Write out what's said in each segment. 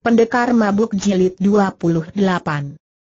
Pendekar Mabuk Jilid 28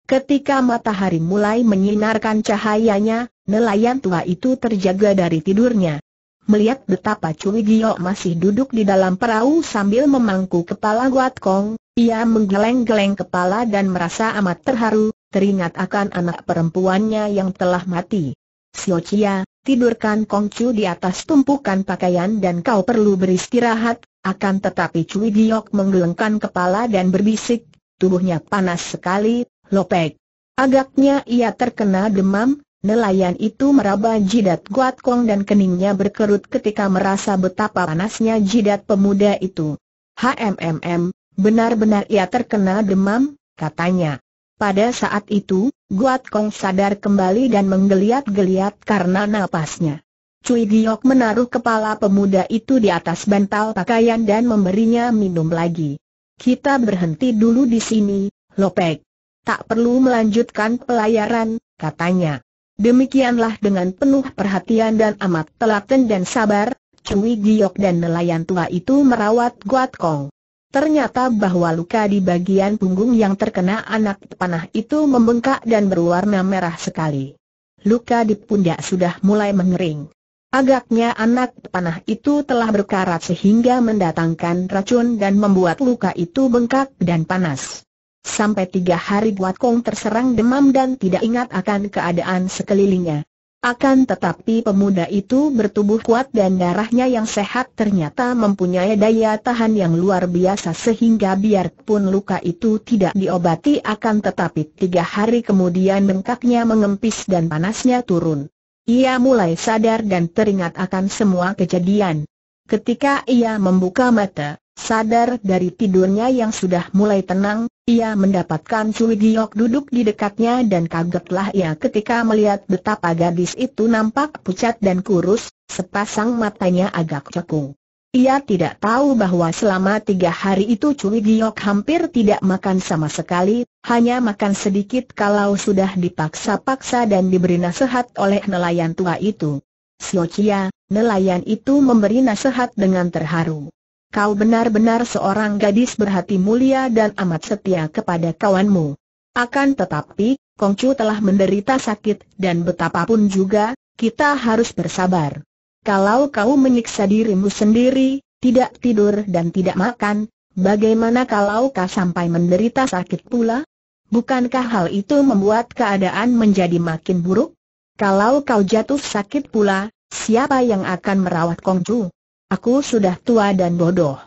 Ketika matahari mulai menyinarkan cahayanya, nelayan tua itu terjaga dari tidurnya. Melihat betapa Cui Gio masih duduk di dalam perahu sambil memangku kepala Guat Kong, ia menggeleng-geleng kepala dan merasa amat terharu, teringat akan anak perempuannya yang telah mati. Sio Chia, tidurkan Kong Chu di atas tumpukan pakaian dan kau perlu beristirahat, akan tetapi Cui Giok menggelengkan kepala dan berbisik, tubuhnya panas sekali, lopek. Agaknya ia terkena demam, nelayan itu meraba jidat Guat Kong dan keningnya berkerut ketika merasa betapa panasnya jidat pemuda itu. HMMM, benar-benar ia terkena demam, katanya. Pada saat itu, Guat Kong sadar kembali dan menggeliat-geliat karena napasnya. Cui Giok menaruh kepala pemuda itu di atas bantal pakaian dan memberinya minum lagi. Kita berhenti dulu di sini, Lopek. Tak perlu melanjutkan pelayaran, katanya. Demikianlah dengan penuh perhatian dan amat telaten dan sabar, Cui Giok dan nelayan tua itu merawat Guat Kong. Ternyata bahwa luka di bagian punggung yang terkena anak panah itu membengkak dan berwarna merah sekali. Luka di pundak sudah mulai mengering. Agaknya anak panah itu telah berkarat sehingga mendatangkan racun dan membuat luka itu bengkak dan panas. Sampai tiga hari Buat Kong terserang demam dan tidak ingat akan keadaan sekelilingnya. Akan tetapi pemuda itu bertubuh kuat dan darahnya yang sehat ternyata mempunyai daya tahan yang luar biasa sehingga biarpun luka itu tidak diobati akan tetapi tiga hari kemudian bengkaknya mengempis dan panasnya turun. Ia mulai sadar dan teringat akan semua kejadian. Ketika ia membuka mata, sadar dari tidurnya yang sudah mulai tenang, ia mendapatkan Cui Giok duduk di dekatnya dan kagetlah ia ketika melihat betapa gadis itu nampak pucat dan kurus, sepasang matanya agak cekung. Ia tidak tahu bahwa selama tiga hari itu Cui Giok hampir tidak makan sama sekali, hanya makan sedikit kalau sudah dipaksa-paksa dan diberi nasihat oleh nelayan tua itu. Sio Chia, nelayan itu memberi nasihat dengan terharu. Kau benar-benar seorang gadis berhati mulia dan amat setia kepada kawanmu. Akan tetapi, Kongcu telah menderita sakit dan betapapun juga, kita harus bersabar. Kalau kau menyiksa dirimu sendiri, tidak tidur dan tidak makan, bagaimana kalau kau sampai menderita sakit pula? Bukankah hal itu membuat keadaan menjadi makin buruk? Kalau kau jatuh sakit pula, siapa yang akan merawat Kongju? Aku sudah tua dan bodoh.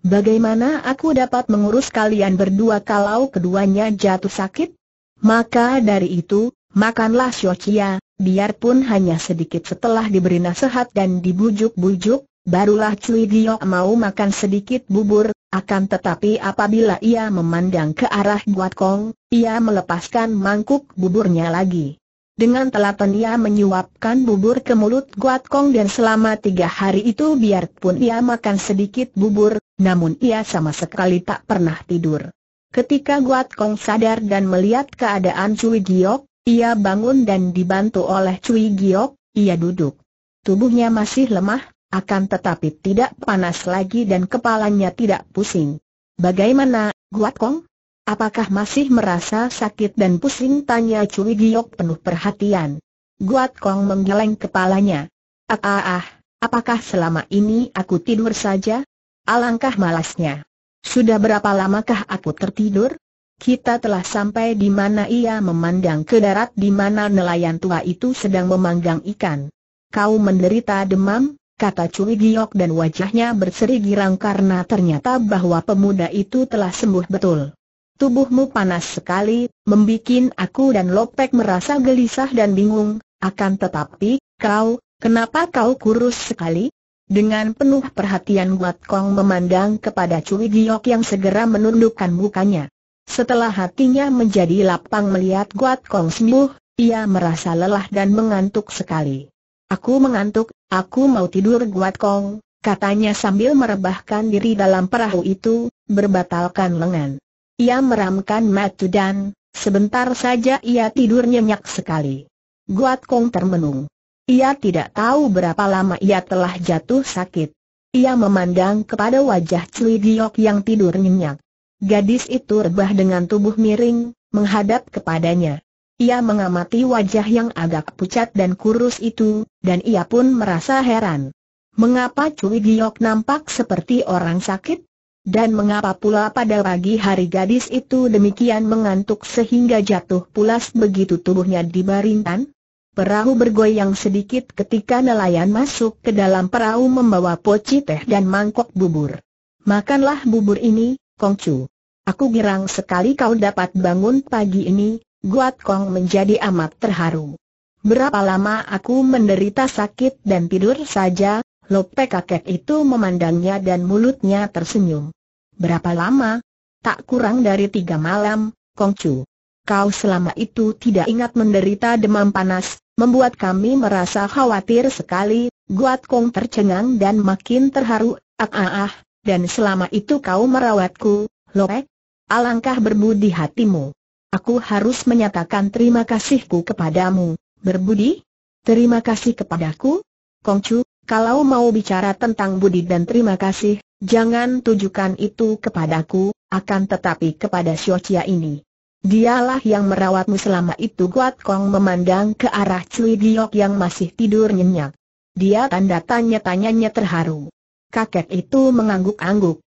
Bagaimana aku dapat mengurus kalian berdua kalau keduanya jatuh sakit? Maka dari itu, makanlah siocia, Biarpun hanya sedikit setelah diberi nasihat dan dibujuk-bujuk, barulah Cui Giok mau makan sedikit bubur, akan tetapi apabila ia memandang ke arah Buat Kong, ia melepaskan mangkuk buburnya lagi. Dengan telaten ia menyuapkan bubur ke mulut Guat Kong dan selama tiga hari itu biarpun ia makan sedikit bubur, namun ia sama sekali tak pernah tidur. Ketika Guat Kong sadar dan melihat keadaan Cui Giok, ia bangun dan dibantu oleh Cui Giok, ia duduk. Tubuhnya masih lemah, akan tetapi tidak panas lagi dan kepalanya tidak pusing. Bagaimana, Guat Kong? Apakah masih merasa sakit dan pusing? Tanya Cui Giok penuh perhatian. Guat Kong menggeleng kepalanya. Ah ah ah, apakah selama ini aku tidur saja? Alangkah malasnya. Sudah berapa lamakah aku tertidur? Kita telah sampai di mana ia memandang ke darat di mana nelayan tua itu sedang memanggang ikan. Kau menderita demam, kata Cui Giok dan wajahnya berseri girang karena ternyata bahwa pemuda itu telah sembuh betul. Tubuhmu panas sekali, membuat aku dan Lopek merasa gelisah dan bingung, akan tetapi, kau, kenapa kau kurus sekali? Dengan penuh perhatian Guat Kong memandang kepada Cui Giok yang segera menundukkan mukanya. Setelah hatinya menjadi lapang melihat Guat Kong sembuh, ia merasa lelah dan mengantuk sekali. Aku mengantuk, aku mau tidur Guat Kong, katanya sambil merebahkan diri dalam perahu itu, berbatalkan lengan. Ia meramkan mata dan, sebentar saja ia tidur nyenyak sekali. Guat Kong termenung. Ia tidak tahu berapa lama ia telah jatuh sakit. Ia memandang kepada wajah Cui Giok yang tidur nyenyak. Gadis itu rebah dengan tubuh miring, menghadap kepadanya. Ia mengamati wajah yang agak pucat dan kurus itu, dan ia pun merasa heran. Mengapa Cui Giok nampak seperti orang sakit? Dan mengapa pula pada pagi hari gadis itu demikian mengantuk sehingga jatuh pulas begitu tubuhnya dibaringkan? Perahu bergoyang sedikit ketika nelayan masuk ke dalam perahu membawa poci teh dan mangkok bubur. Makanlah bubur ini, Kongcu. Aku girang sekali kau dapat bangun pagi ini, Guat Kong menjadi amat terharu. Berapa lama aku menderita sakit dan tidur saja, Lope kakek itu memandangnya dan mulutnya tersenyum. Berapa lama? Tak kurang dari tiga malam, Kong Chu. Kau selama itu tidak ingat menderita demam panas, membuat kami merasa khawatir sekali, Guat Kong tercengang dan makin terharu, ah ah ah, dan selama itu kau merawatku, Lopek, Alangkah berbudi hatimu. Aku harus menyatakan terima kasihku kepadamu, berbudi? Terima kasih kepadaku? Kongcu, kalau mau bicara tentang budi dan terima kasih, jangan tujukan itu kepadaku, akan tetapi kepada Xiaochia ini. Dialah yang merawatmu selama itu Guat Kong memandang ke arah Cui Giok yang masih tidur nyenyak. Dia tanda tanya-tanyanya terharu. Kakek itu mengangguk-angguk.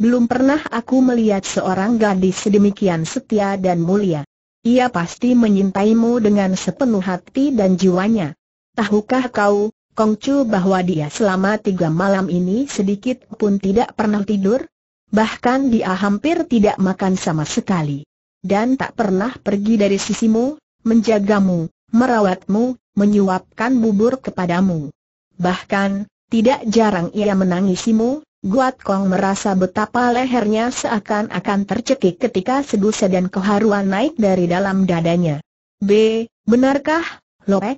Belum pernah aku melihat seorang gadis sedemikian setia dan mulia. Ia pasti menyintaimu dengan sepenuh hati dan jiwanya. Tahukah kau, Kongcu bahwa dia selama tiga malam ini sedikit pun tidak pernah tidur? Bahkan dia hampir tidak makan sama sekali. Dan tak pernah pergi dari sisimu, menjagamu, merawatmu, menyuapkan bubur kepadamu. Bahkan, tidak jarang ia menangisimu, Guat Kong merasa betapa lehernya seakan-akan tercekik ketika sedusa dan keharuan naik dari dalam dadanya. B, benarkah, Loek?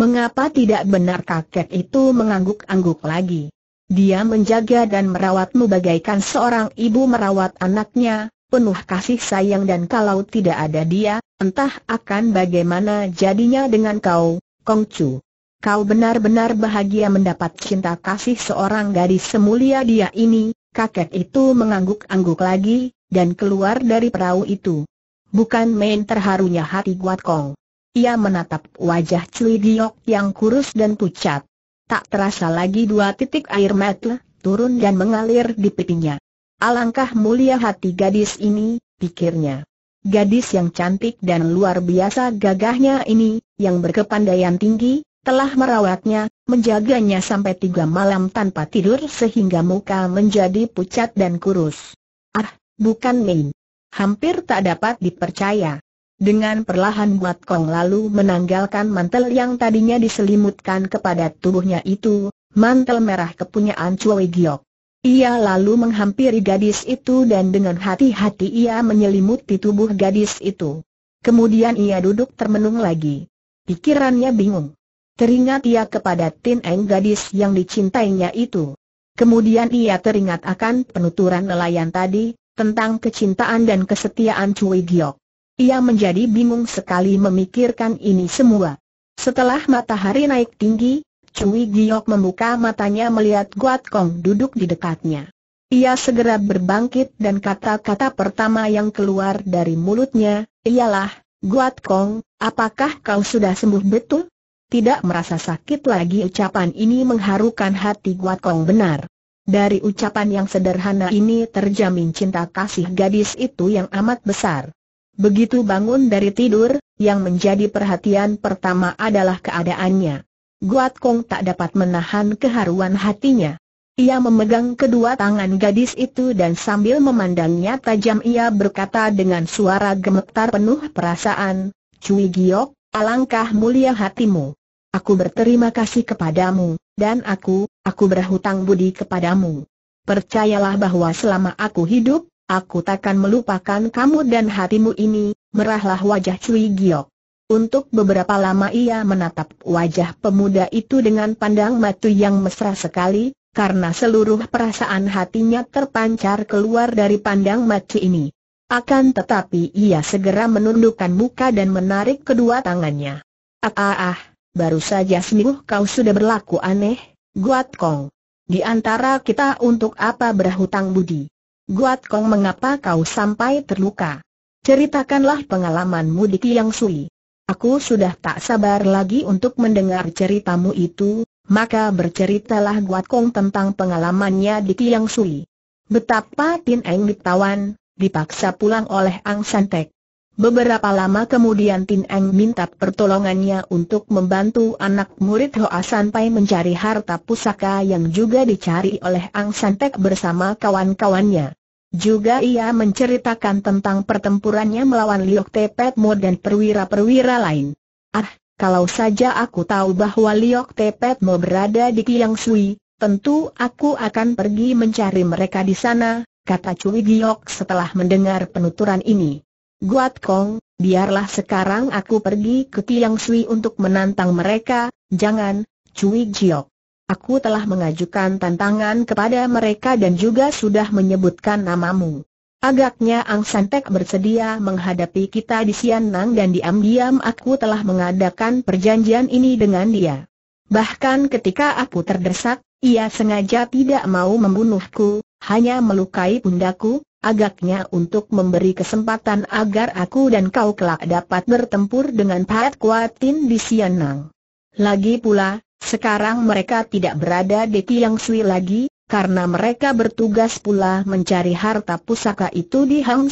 Mengapa tidak benar kakek itu mengangguk-angguk lagi? Dia menjaga dan merawatmu bagaikan seorang ibu merawat anaknya, penuh kasih sayang dan kalau tidak ada dia, entah akan bagaimana jadinya dengan kau, Kong Chu. Kau benar-benar bahagia mendapat cinta kasih seorang gadis semulia dia ini, kakek itu mengangguk-angguk lagi, dan keluar dari perahu itu. Bukan main terharunya hati Guat Kong. Ia menatap wajah Cui Giok yang kurus dan pucat. Tak terasa lagi dua titik air mata turun dan mengalir di pipinya. Alangkah mulia hati gadis ini, pikirnya. Gadis yang cantik dan luar biasa gagahnya ini, yang berkepandaian tinggi, telah merawatnya, menjaganya sampai tiga malam tanpa tidur sehingga muka menjadi pucat dan kurus. Ah, bukan main. Hampir tak dapat dipercaya. Dengan perlahan Buat Kong lalu menanggalkan mantel yang tadinya diselimutkan kepada tubuhnya itu, mantel merah kepunyaan Chua Giok. Ia lalu menghampiri gadis itu dan dengan hati-hati ia menyelimuti tubuh gadis itu. Kemudian ia duduk termenung lagi. Pikirannya bingung. Teringat ia kepada Tin Eng gadis yang dicintainya itu. Kemudian ia teringat akan penuturan nelayan tadi, tentang kecintaan dan kesetiaan Cui Giok. Ia menjadi bingung sekali memikirkan ini semua. Setelah matahari naik tinggi, Cui Giok membuka matanya melihat Guat Kong duduk di dekatnya. Ia segera berbangkit dan kata-kata pertama yang keluar dari mulutnya, ialah, Guat Kong, apakah kau sudah sembuh betul? tidak merasa sakit lagi ucapan ini mengharukan hati Guat Kong benar. Dari ucapan yang sederhana ini terjamin cinta kasih gadis itu yang amat besar. Begitu bangun dari tidur, yang menjadi perhatian pertama adalah keadaannya. Guat Kong tak dapat menahan keharuan hatinya. Ia memegang kedua tangan gadis itu dan sambil memandangnya tajam ia berkata dengan suara gemetar penuh perasaan, Cui Giok, Alangkah mulia hatimu. Aku berterima kasih kepadamu, dan aku, aku berhutang budi kepadamu. Percayalah bahwa selama aku hidup, aku takkan melupakan kamu dan hatimu ini, merahlah wajah Cui Giok. Untuk beberapa lama ia menatap wajah pemuda itu dengan pandang mata yang mesra sekali, karena seluruh perasaan hatinya terpancar keluar dari pandang mata ini. Akan tetapi ia segera menundukkan muka dan menarik kedua tangannya. Ah ah ah, baru saja seminggu kau sudah berlaku aneh, Guat Kong. Di antara kita untuk apa berhutang budi? Guat Kong mengapa kau sampai terluka? Ceritakanlah pengalamanmu di Kiang Sui. Aku sudah tak sabar lagi untuk mendengar ceritamu itu, maka berceritalah Guat Kong tentang pengalamannya di Kiang Sui. Betapa Tin Eng ditawan, dipaksa pulang oleh Ang Santek. Beberapa lama kemudian Tin Eng minta pertolongannya untuk membantu anak murid Hoa Sanpai mencari harta pusaka yang juga dicari oleh Ang Santek bersama kawan-kawannya. Juga ia menceritakan tentang pertempurannya melawan Liok Tepet Mo dan perwira-perwira lain. Ah, kalau saja aku tahu bahwa Liok Tepet Mo berada di Kiang Sui, tentu aku akan pergi mencari mereka di sana, kata Cui Giok setelah mendengar penuturan ini. Guat Kong, biarlah sekarang aku pergi ke Tiang Sui untuk menantang mereka, jangan, Cui Giok. Aku telah mengajukan tantangan kepada mereka dan juga sudah menyebutkan namamu. Agaknya Ang Santek bersedia menghadapi kita di Sianang dan diam-diam aku telah mengadakan perjanjian ini dengan dia. Bahkan ketika aku terdesak, ia sengaja tidak mau membunuhku, hanya melukai pundaku, agaknya untuk memberi kesempatan agar aku dan kau kelak dapat bertempur dengan Pat Kuatin di Sianang. Lagi pula, sekarang mereka tidak berada di Tiang Sui lagi, karena mereka bertugas pula mencari harta pusaka itu di Hang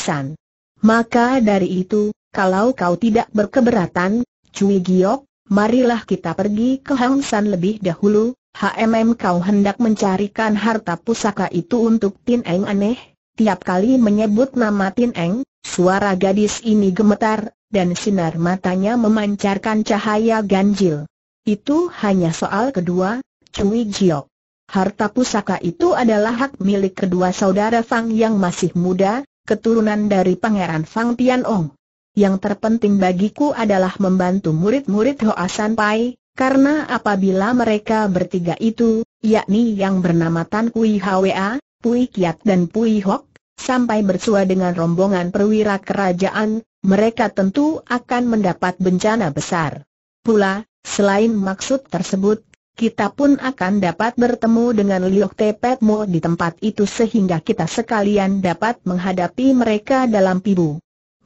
Maka dari itu, kalau kau tidak berkeberatan, Cui Giok, marilah kita pergi ke Hang lebih dahulu, HMM kau hendak mencarikan harta pusaka itu untuk Tin Eng aneh, tiap kali menyebut nama Tin Eng, suara gadis ini gemetar, dan sinar matanya memancarkan cahaya ganjil. Itu hanya soal kedua, Cui Jiok. Harta pusaka itu adalah hak milik kedua saudara Fang yang masih muda, keturunan dari Pangeran Fang Tian Ong. Yang terpenting bagiku adalah membantu murid-murid Hoa San Pai, karena apabila mereka bertiga itu, yakni yang bernama Tan Kui Hwa, Pui Kiat dan Pui Hok, sampai bersua dengan rombongan perwira kerajaan, mereka tentu akan mendapat bencana besar. Pula, selain maksud tersebut, kita pun akan dapat bertemu dengan Liok Tepetmo di tempat itu sehingga kita sekalian dapat menghadapi mereka dalam pibu.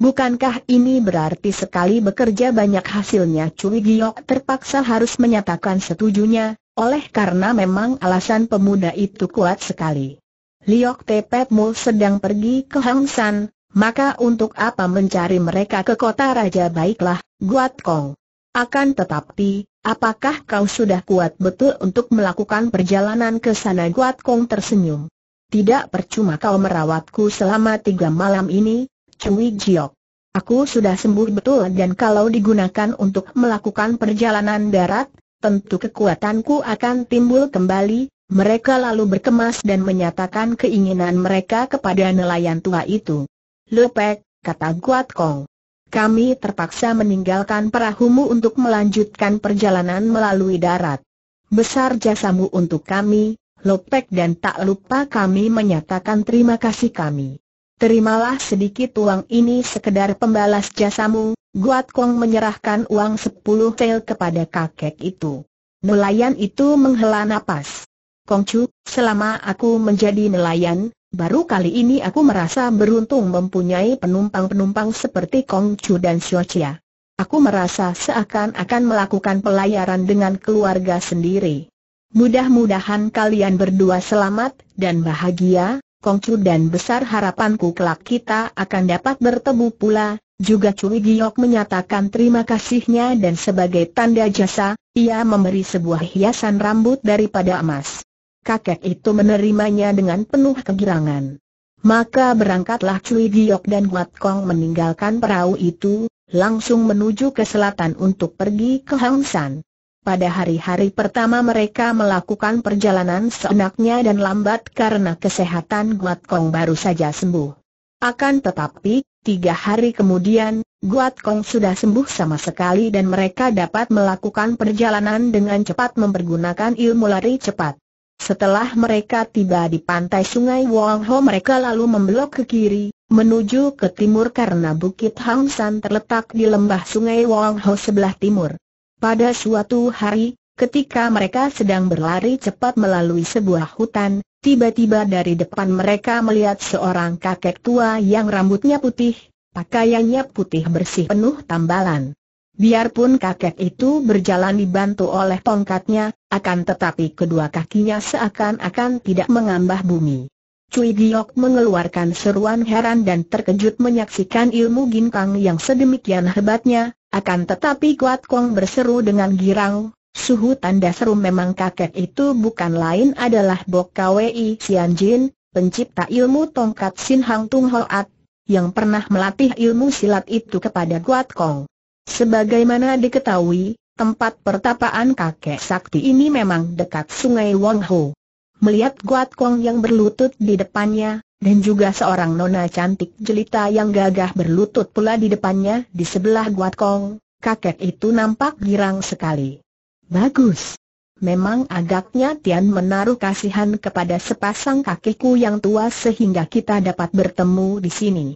Bukankah ini berarti sekali bekerja banyak hasilnya Cui Giok terpaksa harus menyatakan setujunya, oleh karena memang alasan pemuda itu kuat sekali. Liok Tepet Mul sedang pergi ke Hang San, maka untuk apa mencari mereka ke kota raja baiklah, Guat Kong. Akan tetapi, apakah kau sudah kuat betul untuk melakukan perjalanan ke sana Guat Kong tersenyum? Tidak percuma kau merawatku selama tiga malam ini, Cui Jiok. Aku sudah sembuh betul dan kalau digunakan untuk melakukan perjalanan darat, tentu kekuatanku akan timbul kembali. Mereka lalu berkemas dan menyatakan keinginan mereka kepada nelayan tua itu. Lepek, kata Guat Kong. Kami terpaksa meninggalkan perahumu untuk melanjutkan perjalanan melalui darat. Besar jasamu untuk kami, Lopek dan tak lupa kami menyatakan terima kasih kami. Terimalah sedikit uang ini sekedar pembalas jasamu, Guat Kong menyerahkan uang sepuluh tel kepada kakek itu. Nelayan itu menghela napas. Chu, selama aku menjadi nelayan, baru kali ini aku merasa beruntung mempunyai penumpang-penumpang seperti Kong Chu dan Xiao Chia. Aku merasa seakan-akan melakukan pelayaran dengan keluarga sendiri. Mudah-mudahan kalian berdua selamat dan bahagia, Kongcu dan besar harapanku kelak kita akan dapat bertemu pula, juga Cui Giok menyatakan terima kasihnya dan sebagai tanda jasa, ia memberi sebuah hiasan rambut daripada emas. Kakek itu menerimanya dengan penuh kegirangan. Maka berangkatlah Cui Giok dan Kuat Kong meninggalkan perahu itu, langsung menuju ke selatan untuk pergi ke Hang San. Pada hari-hari pertama mereka melakukan perjalanan seenaknya dan lambat karena kesehatan Guat Kong baru saja sembuh. Akan tetapi, tiga hari kemudian, Guat Kong sudah sembuh sama sekali dan mereka dapat melakukan perjalanan dengan cepat mempergunakan ilmu lari cepat. Setelah mereka tiba di pantai sungai Wong Ho mereka lalu membelok ke kiri, menuju ke timur karena Bukit Hang San terletak di lembah sungai Wong Ho sebelah timur. Pada suatu hari, ketika mereka sedang berlari cepat melalui sebuah hutan, tiba-tiba dari depan mereka melihat seorang kakek tua yang rambutnya putih, pakaiannya putih bersih penuh tambalan. Biarpun kakek itu berjalan dibantu oleh tongkatnya, akan tetapi kedua kakinya seakan-akan tidak mengambah bumi. Cui Giok mengeluarkan seruan heran dan terkejut menyaksikan ilmu ginkang yang sedemikian hebatnya, akan tetapi Kuat Kong berseru dengan girang, suhu tanda seru memang kakek itu bukan lain adalah Bok Kwei Sian Jin, pencipta ilmu tongkat Sin Hang Tung Hoat, yang pernah melatih ilmu silat itu kepada Kuat Kong. Sebagaimana diketahui, tempat pertapaan kakek sakti ini memang dekat sungai Wong Ho. Melihat Guat Kong yang berlutut di depannya, dan juga seorang nona cantik jelita yang gagah berlutut pula di depannya di sebelah Guat Kong, kakek itu nampak girang sekali. Bagus. Memang agaknya Tian menaruh kasihan kepada sepasang kakekku yang tua sehingga kita dapat bertemu di sini.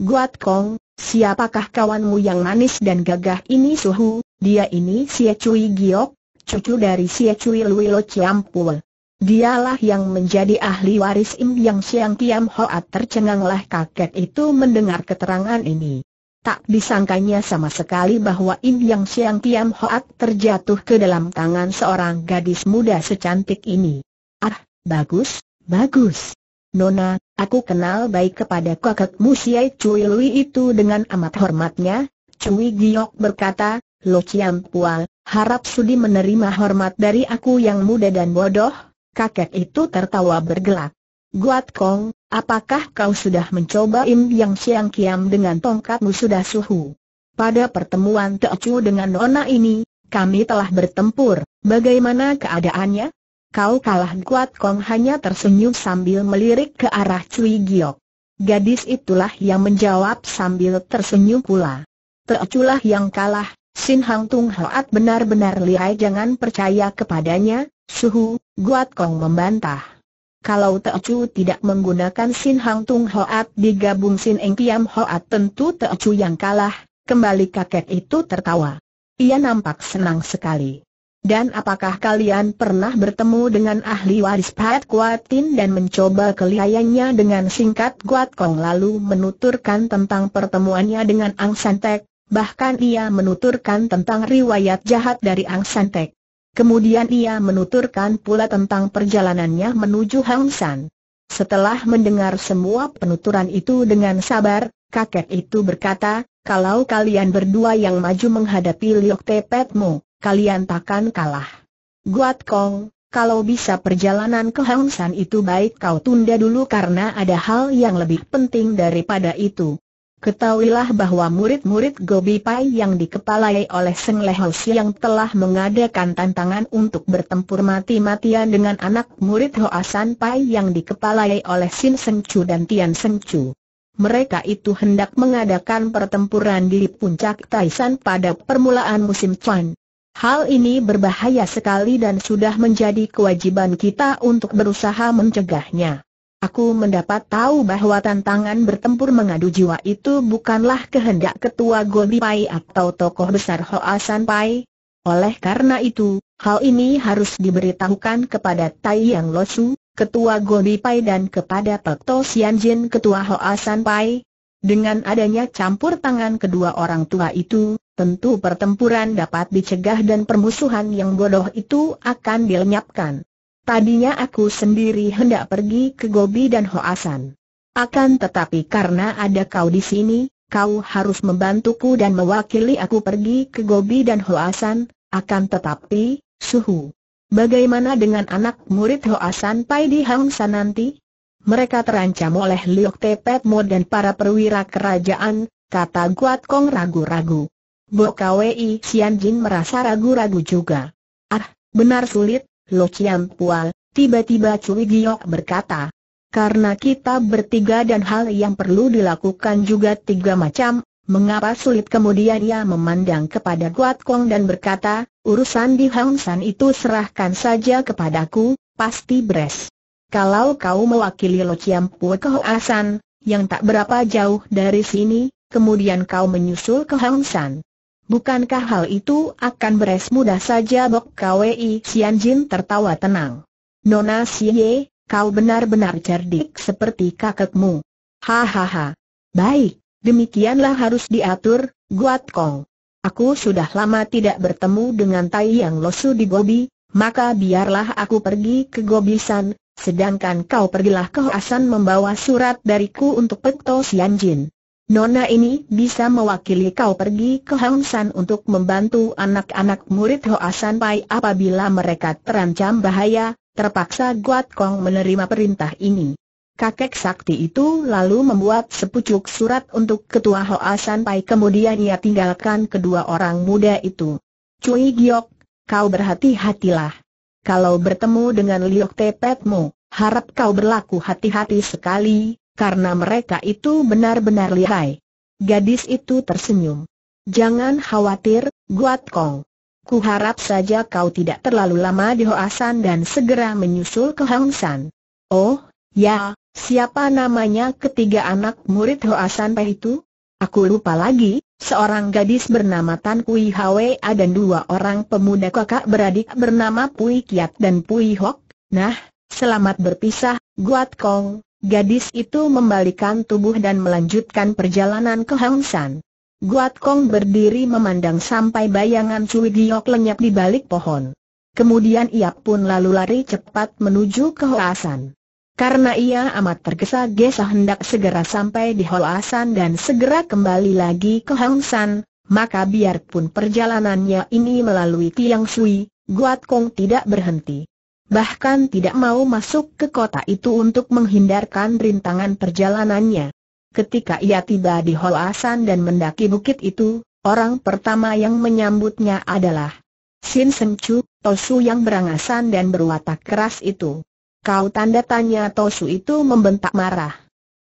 Guat Kong, siapakah kawanmu yang manis dan gagah ini suhu? Dia ini Sia Cui Giok, cucu dari Sia Cui Lui Lo Dialah yang menjadi ahli waris Im Yang Siang Tiam Hoat tercenganglah kakek itu mendengar keterangan ini. Tak disangkanya sama sekali bahwa Im Yang Siang Tiam Hoat terjatuh ke dalam tangan seorang gadis muda secantik ini. Ah, bagus, bagus. Nona, aku kenal baik kepada kakekmu Siai Cui Lui itu dengan amat hormatnya, Cui Giok berkata, Lo Ciam Pual, harap sudi menerima hormat dari aku yang muda dan bodoh, kakek itu tertawa bergelak. Guat Kong, apakah kau sudah mencoba Im Yang Siang Kiam dengan tongkatmu sudah suhu? Pada pertemuan Teocu dengan Nona ini, kami telah bertempur, bagaimana keadaannya? Kau kalah Guat Kong hanya tersenyum sambil melirik ke arah Cui Giok. Gadis itulah yang menjawab sambil tersenyum pula. Teoculah yang kalah, Sin Hang Tung Hoat benar-benar lihai jangan percaya kepadanya, Suhu, Guat Kong membantah. Kalau Chu tidak menggunakan Sin Hang Tung Hoat digabung Sin Eng Kiam Hoat tentu Chu yang kalah, kembali kakek itu tertawa. Ia nampak senang sekali. Dan apakah kalian pernah bertemu dengan ahli waris Pat Kuatin dan mencoba kelihayannya dengan singkat Guat Kong lalu menuturkan tentang pertemuannya dengan Ang Santek, bahkan ia menuturkan tentang riwayat jahat dari Ang Santek. Kemudian ia menuturkan pula tentang perjalanannya menuju Hang San. Setelah mendengar semua penuturan itu dengan sabar, kakek itu berkata, kalau kalian berdua yang maju menghadapi Liok Tepetmu, kalian takkan kalah. Guat Kong, kalau bisa perjalanan ke Hang San itu baik kau tunda dulu karena ada hal yang lebih penting daripada itu. Ketahuilah bahwa murid-murid Gobi Pai yang dikepalai oleh Seng Lehau Siang telah mengadakan tantangan untuk bertempur mati-matian dengan anak murid Hoasan Pai yang dikepalai oleh Sin Seng Chu dan Tian Seng Chu. Mereka itu hendak mengadakan pertempuran di puncak Taishan pada permulaan musim Chuan. Hal ini berbahaya sekali dan sudah menjadi kewajiban kita untuk berusaha mencegahnya. Aku mendapat tahu bahwa tantangan bertempur mengadu jiwa itu bukanlah kehendak ketua Gobi Pai atau tokoh besar Hoasan Pai. Oleh karena itu, hal ini harus diberitahukan kepada Tai Yang Losu, ketua Gobi Pai dan kepada Pek To Jin ketua Hoasan Pai. Dengan adanya campur tangan kedua orang tua itu, tentu pertempuran dapat dicegah dan permusuhan yang bodoh itu akan dilenyapkan. Tadinya aku sendiri hendak pergi ke Gobi dan Hoasan. Akan tetapi karena ada kau di sini, kau harus membantuku dan mewakili aku pergi ke Gobi dan Hoasan, akan tetapi, suhu. Bagaimana dengan anak murid Hoasan Pai di Hangsa nanti? Mereka terancam oleh Liok Mo dan para perwira kerajaan, kata Guat Kong ragu-ragu. Bo Kwei Jin merasa ragu-ragu juga. Ah, benar sulit, Lo Chiam Pual, tiba-tiba Cui Giok berkata. Karena kita bertiga dan hal yang perlu dilakukan juga tiga macam, mengapa sulit kemudian ia memandang kepada Guat Kong dan berkata, urusan di Hang San itu serahkan saja kepadaku, pasti beres. Kalau kau mewakili Lo Chiam Pual ke Hoasan, yang tak berapa jauh dari sini, kemudian kau menyusul ke Hang San. Bukankah hal itu akan beres mudah saja Bok Kwei Sian Jin tertawa tenang. Nona Xie, kau benar-benar cerdik seperti kakekmu. Hahaha. Baik, demikianlah harus diatur, Guat Kong. Aku sudah lama tidak bertemu dengan Tai Yang Losu di Gobi, maka biarlah aku pergi ke Gobisan, sedangkan kau pergilah ke Hasan membawa surat dariku untuk Pekto Sian Jin. Nona ini bisa mewakili kau pergi ke Hang untuk membantu anak-anak murid Hoa San Pai apabila mereka terancam bahaya, terpaksa Guat Kong menerima perintah ini. Kakek sakti itu lalu membuat sepucuk surat untuk ketua Hoa San Pai kemudian ia tinggalkan kedua orang muda itu. Cui Giok, kau berhati-hatilah. Kalau bertemu dengan Liok Tepetmu, harap kau berlaku hati-hati sekali, karena mereka itu benar-benar lihai. Gadis itu tersenyum. Jangan khawatir, Guat Kong. Kuharap saja kau tidak terlalu lama di Hoasan dan segera menyusul ke Hangsan. Oh, ya, siapa namanya ketiga anak murid Hoasan Peh itu? Aku lupa lagi, seorang gadis bernama Tan Hwe A dan dua orang pemuda kakak beradik bernama Pui Kiat dan Pui Hok. Nah, selamat berpisah, Guat Kong. Gadis itu membalikan tubuh dan melanjutkan perjalanan ke Hang Guat Kong berdiri memandang sampai bayangan Cui Giok lenyap di balik pohon. Kemudian ia pun lalu lari cepat menuju ke Hoasan. Karena ia amat tergesa-gesa hendak segera sampai di Hoasan dan segera kembali lagi ke Hang maka biarpun perjalanannya ini melalui Tiang Sui, Guat Kong tidak berhenti bahkan tidak mau masuk ke kota itu untuk menghindarkan rintangan perjalanannya. Ketika ia tiba di Holasan dan mendaki bukit itu, orang pertama yang menyambutnya adalah Sin Sengcu, Tosu yang berangasan dan berwatak keras itu. Kau tanda tanya Tosu itu membentak marah.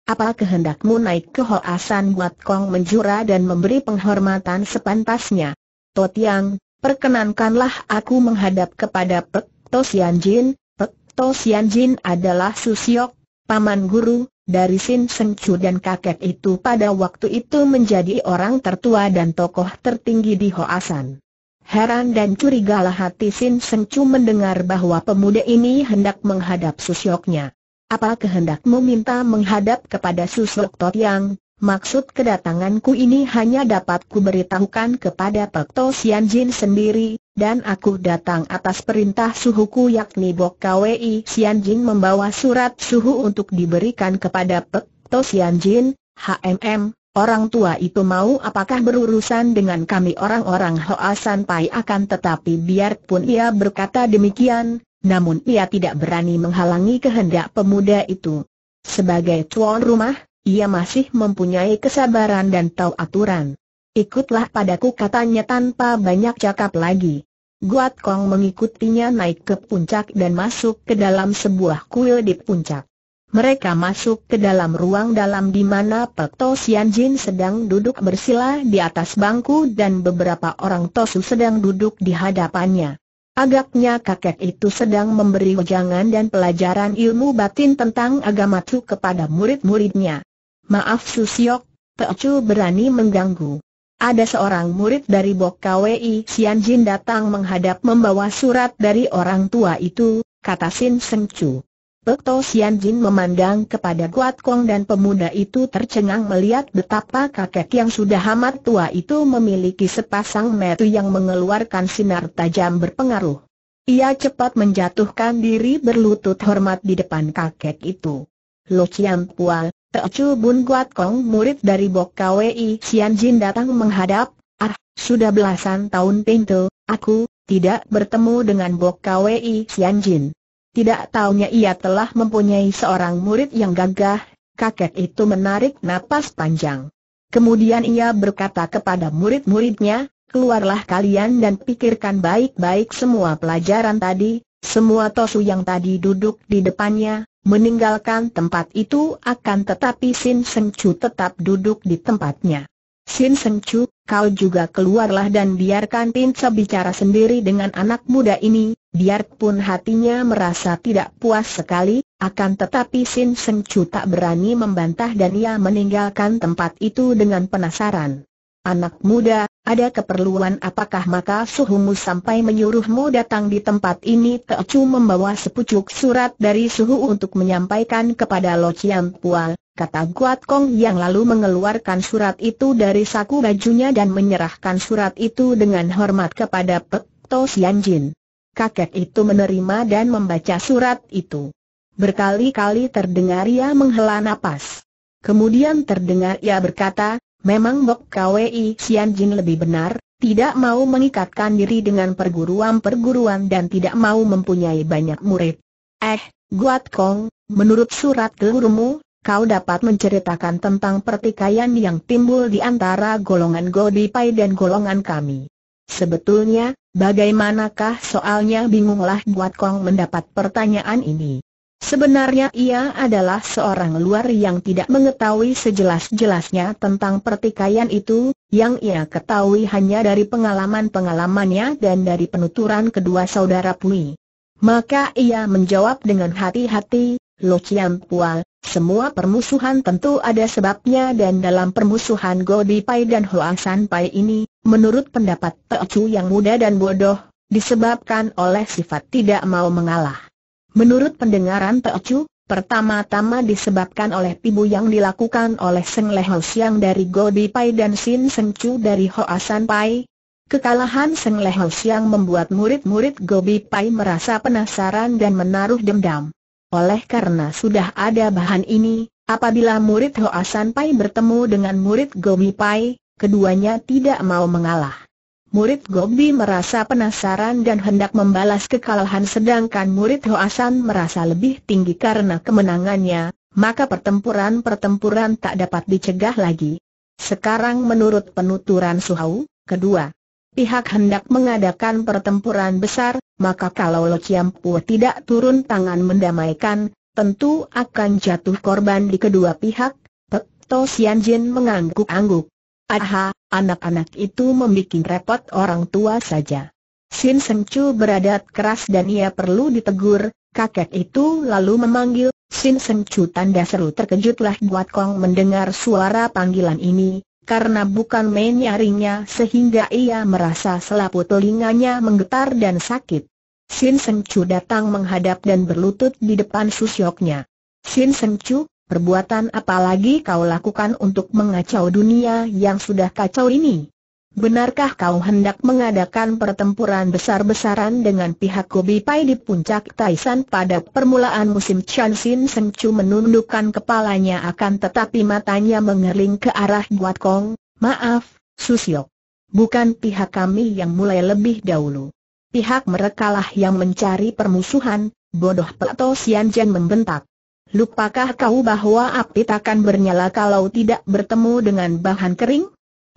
Apa kehendakmu naik ke Holasan buat Kong menjura dan memberi penghormatan sepantasnya? Totiang, perkenankanlah aku menghadap kepada Pek Tosian Jin, Pek Tosian Jin adalah Susiok, paman guru, dari Sin Seng Chu dan kakek itu pada waktu itu menjadi orang tertua dan tokoh tertinggi di Hoasan. Heran dan curigalah hati Sin Seng Chu mendengar bahwa pemuda ini hendak menghadap Susioknya. Apa kehendakmu minta menghadap kepada Susiok Yang? Maksud kedatanganku ini hanya dapat kuberitahukan kepada Tosian Jin sendiri, dan aku datang atas perintah suhuku yakni Bok Kwei Xianjin membawa surat suhu untuk diberikan kepada Pek To Jin, HMM, orang tua itu mau apakah berurusan dengan kami orang-orang Hoa Pai akan tetapi biarpun ia berkata demikian, namun ia tidak berani menghalangi kehendak pemuda itu. Sebagai tuan rumah, ia masih mempunyai kesabaran dan tahu aturan. Ikutlah padaku katanya tanpa banyak cakap lagi. Guat Kong mengikutinya naik ke puncak dan masuk ke dalam sebuah kuil di puncak. Mereka masuk ke dalam ruang dalam di mana Pek To Sian Jin sedang duduk bersila di atas bangku dan beberapa orang Tosu sedang duduk di hadapannya. Agaknya kakek itu sedang memberi wejangan dan pelajaran ilmu batin tentang agama Tu kepada murid-muridnya. Maaf Susiok, Pek Chu berani mengganggu ada seorang murid dari Bok KWI Sian Jin datang menghadap membawa surat dari orang tua itu, kata Sin Seng Chu. Pekto Sian Jin memandang kepada Guat Kong dan pemuda itu tercengang melihat betapa kakek yang sudah amat tua itu memiliki sepasang metu yang mengeluarkan sinar tajam berpengaruh. Ia cepat menjatuhkan diri berlutut hormat di depan kakek itu. Lo Chiang Pual, Teocu Bun Guat Kong murid dari Bok KWI Sian Jin datang menghadap, ah, sudah belasan tahun pintu, aku, tidak bertemu dengan Bok KWI Sian Jin. Tidak tahunya ia telah mempunyai seorang murid yang gagah, kakek itu menarik napas panjang. Kemudian ia berkata kepada murid-muridnya, keluarlah kalian dan pikirkan baik-baik semua pelajaran tadi, semua tosu yang tadi duduk di depannya, meninggalkan tempat itu akan tetapi Sin Seng Chu tetap duduk di tempatnya. Sin Seng Chu, kau juga keluarlah dan biarkan Pinca bicara sendiri dengan anak muda ini, biarpun hatinya merasa tidak puas sekali, akan tetapi Sin Seng Chu tak berani membantah dan ia meninggalkan tempat itu dengan penasaran. Anak muda, ada keperluan apakah maka suhumu sampai menyuruhmu datang di tempat ini Teocu membawa sepucuk surat dari suhu untuk menyampaikan kepada Lo Chiang Pual, kata Guat Kong yang lalu mengeluarkan surat itu dari saku bajunya dan menyerahkan surat itu dengan hormat kepada Pek To Sian Jin. Kakek itu menerima dan membaca surat itu. Berkali-kali terdengar ia menghela nafas. Kemudian terdengar ia berkata, Memang Bok Kwi Sian Jin lebih benar, tidak mau mengikatkan diri dengan perguruan-perguruan dan tidak mau mempunyai banyak murid. Eh, Guat Kong, menurut surat gurumu, kau dapat menceritakan tentang pertikaian yang timbul di antara golongan Godipai dan golongan kami. Sebetulnya, bagaimanakah soalnya bingunglah Guat Kong mendapat pertanyaan ini. Sebenarnya ia adalah seorang luar yang tidak mengetahui sejelas-jelasnya tentang pertikaian itu, yang ia ketahui hanya dari pengalaman-pengalamannya dan dari penuturan kedua saudara Pui. Maka ia menjawab dengan hati-hati, Lo Chiang Pual, semua permusuhan tentu ada sebabnya dan dalam permusuhan Godi Pai dan Hoa San Pai ini, menurut pendapat Chu yang muda dan bodoh, disebabkan oleh sifat tidak mau mengalah. Menurut pendengaran Chu, pertama-tama disebabkan oleh pibu yang dilakukan oleh Seng Ho Siang dari Gobi Pai dan Sin Seng Chu dari Hoasan Pai. Kekalahan Seng Ho Siang membuat murid-murid Gobi Pai merasa penasaran dan menaruh dendam. Oleh karena sudah ada bahan ini, apabila murid Hoasan Pai bertemu dengan murid Gobi Pai, keduanya tidak mau mengalah murid Gobi merasa penasaran dan hendak membalas kekalahan sedangkan murid Hoasan merasa lebih tinggi karena kemenangannya, maka pertempuran-pertempuran tak dapat dicegah lagi. Sekarang menurut penuturan Suhau, kedua pihak hendak mengadakan pertempuran besar, maka kalau Lo Chiampu tidak turun tangan mendamaikan, tentu akan jatuh korban di kedua pihak. Pek To Sianjin mengangguk-angguk. Aha, anak-anak itu membuat repot orang tua saja. Sin Seng Chu beradat keras dan ia perlu ditegur, kakek itu lalu memanggil, Sin Seng Chu tanda seru terkejutlah Guat Kong mendengar suara panggilan ini, karena bukan main nyaringnya sehingga ia merasa selaput telinganya menggetar dan sakit. Sin Seng Chu datang menghadap dan berlutut di depan susyoknya. Sin Seng Chu, perbuatan apalagi kau lakukan untuk mengacau dunia yang sudah kacau ini? Benarkah kau hendak mengadakan pertempuran besar-besaran dengan pihak Kobi Pai di puncak Taisan pada permulaan musim Chan Sin Seng Chu menundukkan kepalanya akan tetapi matanya mengering ke arah Guat Kong, maaf, Susio. Bukan pihak kami yang mulai lebih dahulu. Pihak merekalah yang mencari permusuhan, bodoh pelato Sian Jen membentak. Lupakah kau bahwa api takkan bernyala kalau tidak bertemu dengan bahan kering?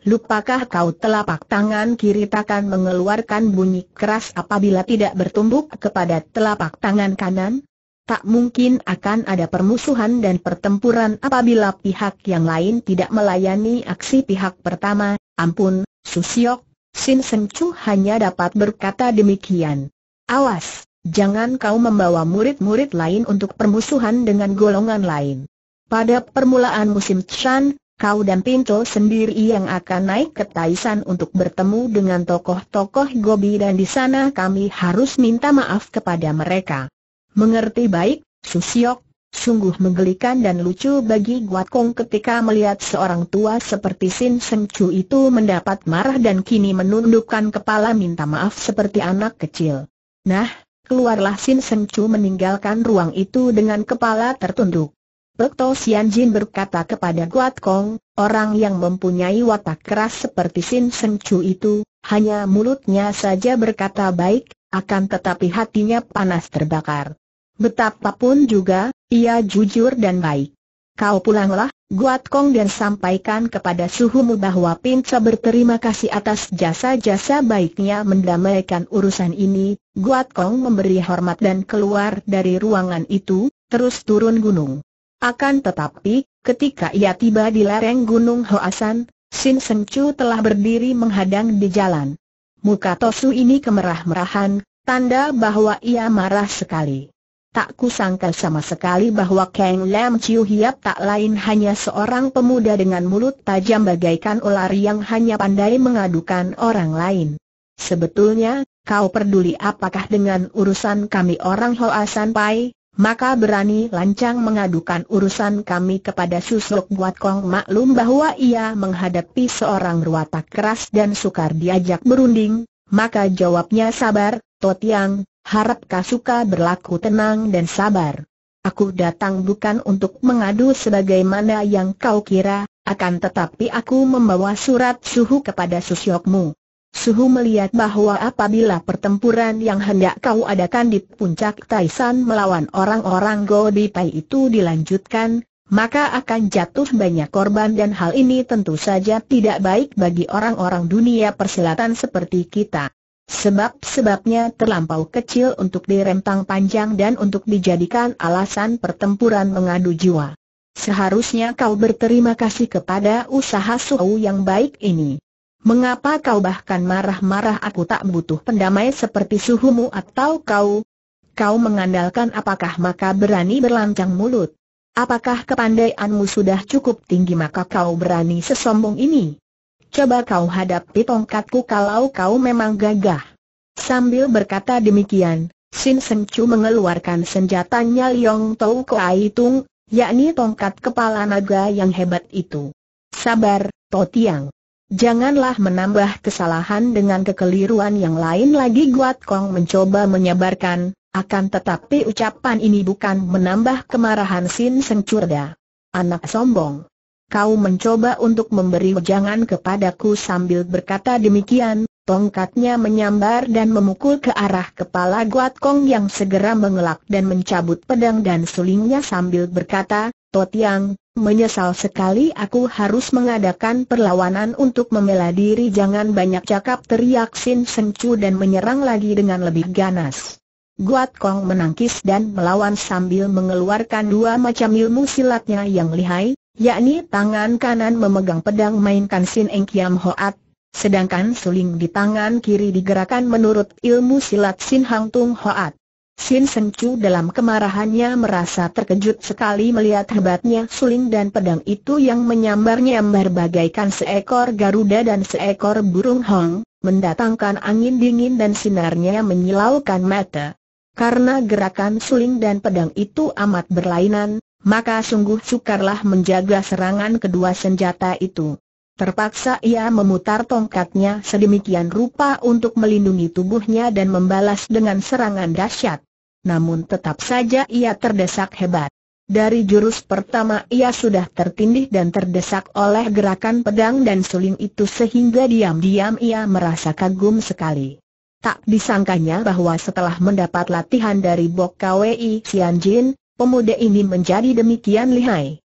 Lupakah kau telapak tangan kiri takkan mengeluarkan bunyi keras apabila tidak bertumbuk kepada telapak tangan kanan? Tak mungkin akan ada permusuhan dan pertempuran apabila pihak yang lain tidak melayani aksi pihak pertama. Ampun, Susiok, Sin Sencu hanya dapat berkata demikian. Awas! Jangan kau membawa murid-murid lain untuk permusuhan dengan golongan lain. Pada permulaan musim Chan, kau dan Pinto sendiri yang akan naik ke Taisan untuk bertemu dengan tokoh-tokoh Gobi dan di sana kami harus minta maaf kepada mereka. Mengerti baik, Susiok, sungguh menggelikan dan lucu bagi Guat Kong ketika melihat seorang tua seperti Sin Seng Chu itu mendapat marah dan kini menundukkan kepala minta maaf seperti anak kecil. Nah, Keluarlah Sin Seng Chu meninggalkan ruang itu dengan kepala tertunduk. Pek To Sian Jin berkata kepada Guat Kong, orang yang mempunyai watak keras seperti Sin Seng Chu itu, hanya mulutnya saja berkata baik, akan tetapi hatinya panas terbakar. Betapapun juga, ia jujur dan baik. Kau pulanglah, Guat Kong dan sampaikan kepada suhumu bahwa Pinca berterima kasih atas jasa-jasa baiknya mendamaikan urusan ini. Guat Kong memberi hormat dan keluar dari ruangan itu, terus turun gunung. Akan tetapi, ketika ia tiba di lereng gunung Hoasan, Sin Seng Chu telah berdiri menghadang di jalan. Muka Tosu ini kemerah-merahan, tanda bahwa ia marah sekali. Tak kusangka sama sekali bahwa Kang Lam Chiu Hiap tak lain hanya seorang pemuda dengan mulut tajam bagaikan ular yang hanya pandai mengadukan orang lain. Sebetulnya, kau peduli apakah dengan urusan kami orang Hoa San Pai, maka berani lancang mengadukan urusan kami kepada Susok Buat Kong maklum bahwa ia menghadapi seorang ruata keras dan sukar diajak berunding, maka jawabnya sabar, Totiang, harap Kasuka berlaku tenang dan sabar. Aku datang bukan untuk mengadu sebagaimana yang kau kira, akan tetapi aku membawa surat suhu kepada susyokmu. Suhu melihat bahwa apabila pertempuran yang hendak kau adakan di puncak Taisan melawan orang-orang Pai itu dilanjutkan, maka akan jatuh banyak korban dan hal ini tentu saja tidak baik bagi orang-orang dunia persilatan seperti kita. Sebab-sebabnya terlampau kecil untuk direntang panjang dan untuk dijadikan alasan pertempuran mengadu jiwa. Seharusnya kau berterima kasih kepada usaha Suhu yang baik ini. Mengapa kau bahkan marah-marah aku tak butuh pendamai seperti suhumu atau kau? Kau mengandalkan apakah maka berani berlancang mulut? Apakah kepandaianmu sudah cukup tinggi maka kau berani sesombong ini? Coba kau hadapi tongkatku kalau kau memang gagah. Sambil berkata demikian, Sin Seng Chu mengeluarkan senjatanya Liong Tau Kuai Tung, yakni tongkat kepala naga yang hebat itu. Sabar, Tiang. Janganlah menambah kesalahan dengan kekeliruan yang lain lagi Guat Kong mencoba menyebarkan, akan tetapi ucapan ini bukan menambah kemarahan Sin Seng Sengcurda. Anak sombong kau mencoba untuk memberi jangan kepadaku sambil berkata demikian, tongkatnya menyambar dan memukul ke arah kepala Guat Kong yang segera mengelak dan mencabut pedang dan sulingnya sambil berkata, Totiang, menyesal sekali aku harus mengadakan perlawanan untuk membela diri jangan banyak cakap teriak Sin Chu dan menyerang lagi dengan lebih ganas. Guat Kong menangkis dan melawan sambil mengeluarkan dua macam ilmu silatnya yang lihai, yakni tangan kanan memegang pedang mainkan Sin Eng Kiam Hoat, sedangkan suling di tangan kiri digerakkan menurut ilmu silat Sin Hang Tung Hoat. Sin Sencu dalam kemarahannya merasa terkejut sekali melihat hebatnya suling dan pedang itu yang menyambar-nyambar bagaikan seekor Garuda dan seekor burung hong, mendatangkan angin dingin dan sinarnya menyilaukan mata. Karena gerakan suling dan pedang itu amat berlainan, maka sungguh sukarlah menjaga serangan kedua senjata itu. Terpaksa ia memutar tongkatnya sedemikian rupa untuk melindungi tubuhnya dan membalas dengan serangan dahsyat. Namun tetap saja ia terdesak hebat. Dari jurus pertama ia sudah tertindih dan terdesak oleh gerakan pedang dan suling itu sehingga diam-diam ia merasa kagum sekali. Tak disangkanya bahwa setelah mendapat latihan dari Bok Kwei Jin pemuda ini menjadi demikian lihai.